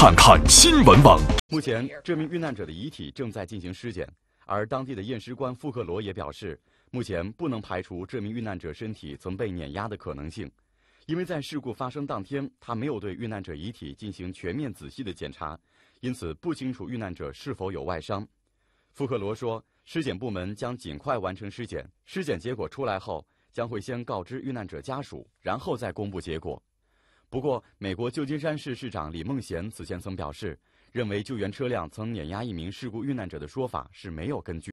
看看新闻网。目前，这名遇难者的遗体正在进行尸检，而当地的验尸官富克罗也表示，目前不能排除这名遇难者身体曾被碾压的可能性，因为在事故发生当天，他没有对遇难者遗体进行全面仔细的检查，因此不清楚遇难者是否有外伤。富克罗说，尸检部门将尽快完成尸检，尸检结果出来后，将会先告知遇难者家属，然后再公布结果。不过，美国旧金山市市长李孟贤此前曾表示，认为救援车辆曾碾压一名事故遇难者的说法是没有根据。